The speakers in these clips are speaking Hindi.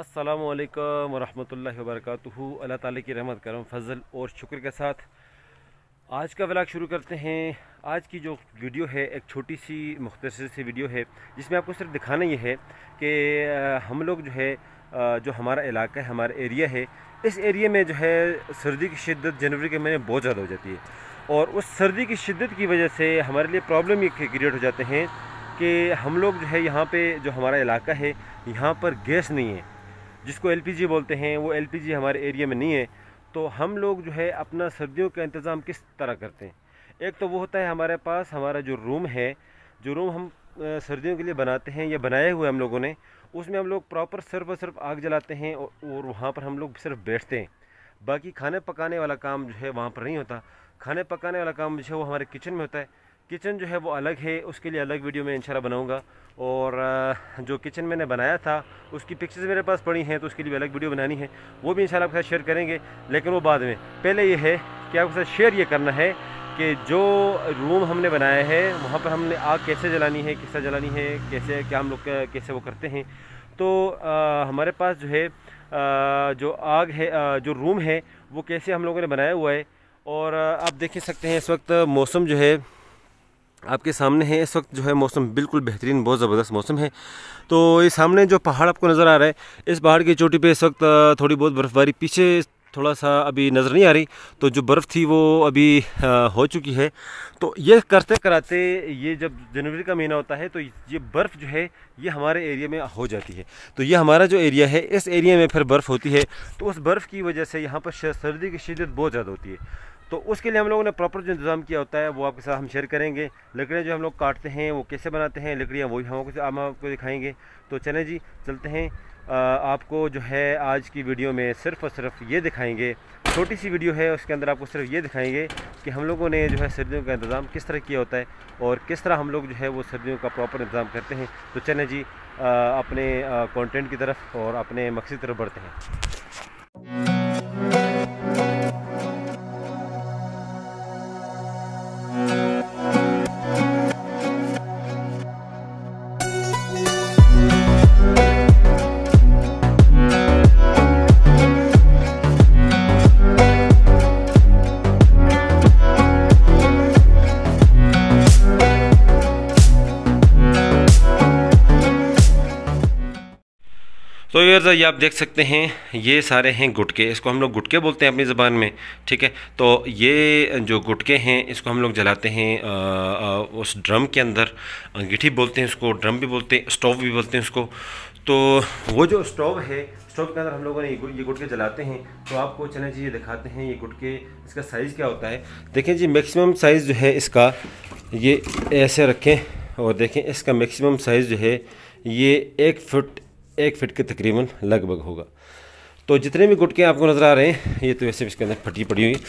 असलकम वरहमल वरक अल्लाह ताली की रहमत करम फजल और शुक्र के साथ आज का व्लाग शुरू करते हैं आज की जो वीडियो है एक छोटी सी मुख्तर सी वीडियो है जिसमें आपको सिर्फ दिखाना ये है कि हम लोग जो है जो हमारा इलाका है हमारा एरिया है इस एरिया में जो है सर्दी की शिद्दत जनवरी के महीने बहुत ज़्यादा हो जाती है और उस सर्दी की शिद्दत की वजह से हमारे लिए प्रॉब्लम ये क्रिएट हो जाते हैं कि हम लोग जो है यहाँ पे जो हमारा इलाका है यहाँ पर गैस नहीं है जिसको एलपीजी बोलते हैं वो एलपीजी हमारे एरिया में नहीं है तो हम लोग जो है अपना सर्दियों का इंतज़ाम किस तरह करते हैं एक तो वो होता है हमारे पास हमारा जो रूम है जो रूम हम सर्दियों के लिए बनाते हैं या बनाए हुए हम लोगों ने उसमें हम लोग प्रॉपर सिर्फ और सिर्फ आग जलाते हैं और वहाँ पर हम लोग सिर्फ बैठते हैं बाकी खाने पकाने वाला काम जो है वहाँ पर नहीं होता खाने पकाने वाला काम जो है वो हमारे किचन में होता है किचन जो है वो अलग है उसके लिए अलग वीडियो मैं इंशाल्लाह बनाऊंगा और जो किचन मैंने बनाया था उसकी पिक्चर्स मेरे पास पड़ी हैं तो उसके लिए अलग वीडियो बनानी है वो भी इंशाल्लाह आपके साथ शेयर करेंगे लेकिन वो बाद में पहले ये है कि आपके साथ शेयर ये करना है कि जो रूम हमने बनाया है वहाँ पर हमने आग कैसे जलानी है किससे जलानी है कैसे क्या हम लोग कैसे वो करते हैं तो आ, हमारे पास जो है आ, जो आग है आ, जो रूम है वो कैसे हम लोगों ने बनाया हुआ है और आप देख सकते हैं इस वक्त मौसम जो है आपके सामने है इस वक्त जो है मौसम बिल्कुल बेहतरीन बहुत ज़बरदस्त मौसम है तो ये सामने जो पहाड़ आपको नज़र आ रहा है इस पहाड़ की चोटी पे इस वक्त थोड़ी बहुत बर्फ़बारी पीछे थोड़ा सा अभी नज़र नहीं आ रही तो जो बर्फ़ थी वो अभी हो चुकी है तो ये करते कराते ये जब जनवरी का महीना होता है तो ये बर्फ़ जो है ये हमारे एरिया में हो जाती है तो ये हमारा जो एरिया है इस एरिया में फिर बर्फ़ होती है तो उस बर्फ़ की वजह से यहाँ पर सर्दी की शिदत बहुत ज़्यादा होती है तो उसके लिए हम लोगों ने प्रॉपर जो इंतज़ाम किया होता है वो आपके साथ हम शेयर करेंगे लकड़ियाँ जो हम लोग काटते हैं वो कैसे बनाते हैं लकड़ियाँ वही हम हम आपको दिखाएंगे तो चलें जी चलते हैं आपको जो है आज की वीडियो में सिर्फ और सिर्फ ये दिखाएंगे छोटी सी वीडियो है उसके अंदर आपको सिर्फ ये दिखाएंगे कि हम लोगों ने जो है सर्दियों का इंतज़ाम किस तरह किया होता है और किस तरह हम लोग जो है वो सर्दियों का प्रॉपर इंतज़ाम करते हैं तो चलें जी आ, अपने कंटेंट की तरफ और अपने मकसद की तरफ बढ़ते हैं तो ये ये आप देख सकते हैं ये सारे हैं गुटके इसको हम लोग गुटके बोलते हैं अपनी ज़बान में ठीक है तो ये जो गुटके हैं इसको हम लोग जलाते हैं आ, आ, उस ड्रम के अंदर अंगीठी बोलते हैं उसको ड्रम भी बोलते हैं स्टोव भी बोलते हैं उसको तो वो जो स्टोव है स्टोव के अंदर हम लोगों ने ये, ये गुटके जलाते हैं तो आपको चलें जी ये दिखाते हैं ये गुटके इसका साइज़ क्या होता है देखें जी मैक्सिमम साइज़ जो है इसका ये ऐसे रखें और देखें इसका मैक्सिमम साइज़ जो है ये एक फुट एक फिट के तकरीबन लगभग होगा तो जितने भी गुटके आपको नज़र आ रहे हैं ये तो वैसे इसके अंदर फटी पड़ी हुई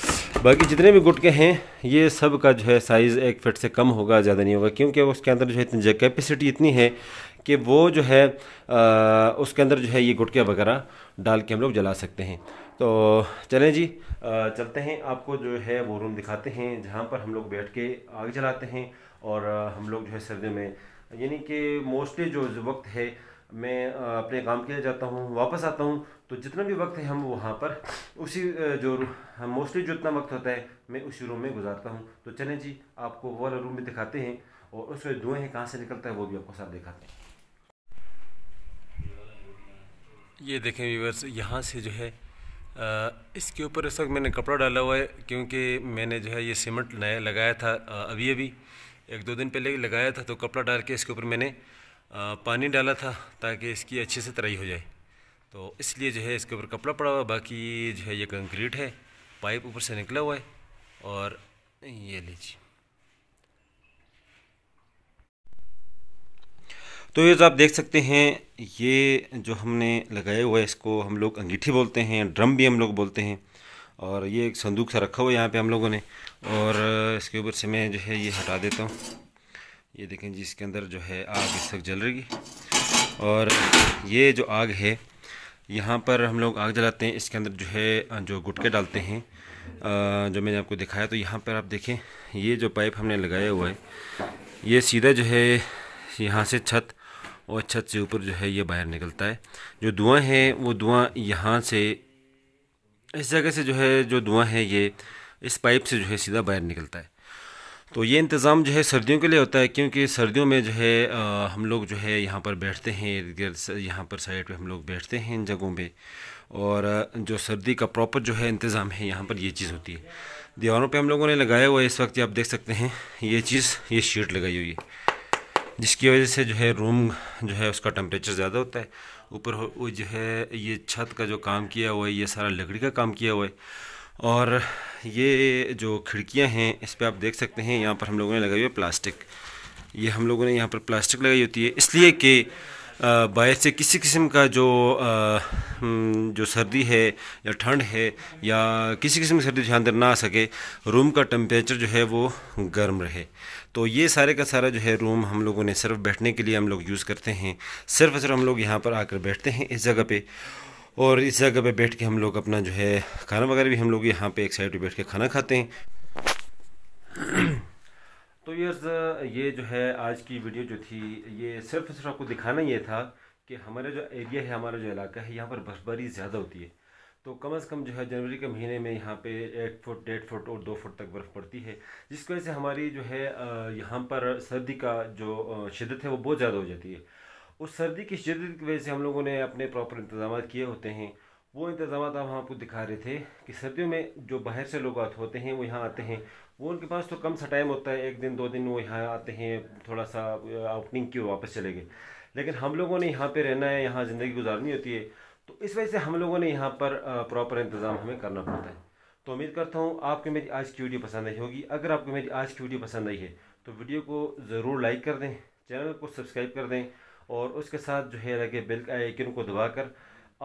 बाकी जितने भी गुटके हैं ये सब का जो है साइज़ एक फिट से कम होगा ज़्यादा नहीं होगा क्योंकि उसके अंदर जो है इतनी कैपेसिटी इतनी है कि वो जो है आ, उसके अंदर जो है ये गुटके वगैरह डाल के हम लोग जला सकते हैं तो चलें जी आ, चलते हैं आपको जो है वो रूम दिखाते हैं जहाँ पर हम लोग बैठ के आग जलाते हैं और हम लोग जो है सर्दी में यानी कि मोस्टली जो वक्त है मैं अपने काम के लिए जाता हूँ वापस आता हूँ तो जितना भी वक्त है हम वहाँ पर उसी जो मोस्टली जितना वक्त होता है मैं उसी रूम में गुजारता हूँ तो चलें जी आपको वो वाला रूम भी दिखाते हैं और उसमें धुएँ हैं कहाँ से निकलता है वो भी आपको साथ दिखाते हैं ये देखें व्यूवर्स यहाँ से जो है इसके ऊपर इस वक्त मैंने कपड़ा डाला हुआ है क्योंकि मैंने जो है ये सीमेंट नया लगाया था अभी अभी एक दो दिन पहले लगाया था तो कपड़ा डाल के इसके ऊपर मैंने पानी डाला था ताकि इसकी अच्छे से तराई हो जाए तो इसलिए जो है इसके ऊपर कपड़ा पड़ा हुआ बाकी जो है ये कंक्रीट है पाइप ऊपर से निकला हुआ है और ये लीजिए तो ये जो आप देख सकते हैं ये जो हमने लगाया हुआ है इसको हम लोग अंगीठी बोलते हैं ड्रम भी हम लोग बोलते हैं और ये एक संदूक सा रखा हुआ है यहाँ पे हम लोगों ने और इसके ऊपर से मैं जो है ये हटा देता हूँ ये देखें जी इसके अंदर जो है आग इस वक्त जल रही है और ये जो आग है यहाँ पर हम लोग आग जलाते हैं इसके अंदर जो है जो गुटके डालते हैं जो मैंने आपको दिखाया तो यहाँ पर आप देखें ये जो पाइप हमने लगाया हुआ है ये सीधा जो है यहाँ से छत और छत से ऊपर जो है ये बाहर निकलता है जो धुआँ है वो धुआँ यहाँ से इस जगह से जो है जो धुआँ है ये इस पाइप से जो है सीधा बाहर निकलता है तो ये इंतज़ाम जो है सर्दियों के लिए होता है क्योंकि सर्दियों में जो है आ, हम लोग जो है यहाँ पर बैठते हैं इर्द गिर्द यहाँ पर साइड पे हम लोग बैठते हैं इन जगहों पे और जो सर्दी का प्रॉपर जो है इंतज़ाम है यहाँ पर ये चीज़ होती है दीवारों पे हम लोगों ने लगाया हुआ है इस वक्त आप देख सकते हैं ये चीज़ ये शीट लगाई हुई है जिसकी वजह से जो है रूम जो है उसका टेम्परेचर ज़्यादा होता है ऊपर जो है ये छत का जो काम किया हुआ है ये सारा लकड़ी का काम किया हुआ है और ये जो खिड़कियां हैं इस पर आप देख सकते हैं यहाँ पर हम लोगों ने लगाई हुई प्लास्टिक ये हम लोगों ने यहाँ पर प्लास्टिक लगाई होती है इसलिए कि बायस से किसी किस्म का जो हम्म, जो सर्दी है या ठंड है या किसी किस्म की सर्दी जहाँ अंदर ना आ सके रूम का टम्परेचर जो है वो गर्म रहे तो ये सारे का सारा जो है रूम हम लोगों ने सिर्फ बैठने के लिए हम लोग यूज़ करते हैं सिर्फ सिर्फ हम लोग यहाँ पर आकर बैठते हैं इस जगह पर और इस जगह पे बैठ के हम लोग अपना जो है खाना वगैरह भी हम लोग यहाँ पे एक साइड पे बैठ के खाना खाते हैं तो यर्स ये जो है आज की वीडियो जो थी ये सिर्फ सिर्फ आपको दिखाना ये था कि हमारे जो एरिया है हमारा जो इलाका है यहाँ पर बर्फबारी ज़्यादा होती है तो कम से कम जो है जनवरी के महीने में यहाँ पे एक फुट डेढ़ फुट और दो फुट तक बर्फ़ पड़ती है जिसकी वजह से हमारी जो है यहाँ पर सर्दी का जो शिदत है वो बहुत ज़्यादा हो जाती है उस सर्दी की शदत की वजह से हम लोगों ने अपने प्रॉपर इंतजाम किए होते हैं वो इंतजाम हम आपको दिखा रहे थे कि सर्दियों में जो बाहर से लोग होते हैं वो यहाँ आते हैं वो उनके पास तो कम सा टाइम होता है एक दिन दो दिन वो यहाँ आते हैं थोड़ा सा आउटनिंग की वापस चले गए लेकिन हम लोगों ने यहाँ पे रहना है यहाँ ज़िंदगी गुजारनी होती है तो इस वजह से हम लोगों ने यहाँ पर प्रॉपर इंतज़ाम हमें करना पड़ता है तो उम्मीद करता हूँ आपको मेरी आज की वीडियो पसंद आई होगी अगर आपको मेरी आज की वीडियो पसंद आई है तो वीडियो को ज़रूर लाइक कर दें चैनल को सब्सक्राइब कर दें और उसके साथ जो है लगे बेल आइकन को दबाकर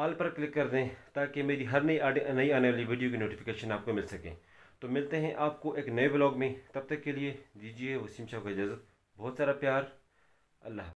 ऑल पर क्लिक कर दें ताकि मेरी हर नई नई आने वाली वीडियो की नोटिफिकेशन आपको मिल सके तो मिलते हैं आपको एक नए ब्लॉग में तब तक के लिए दीजिए वसीम शाह को इजाज़त बहुत सारा प्यार अल्लाह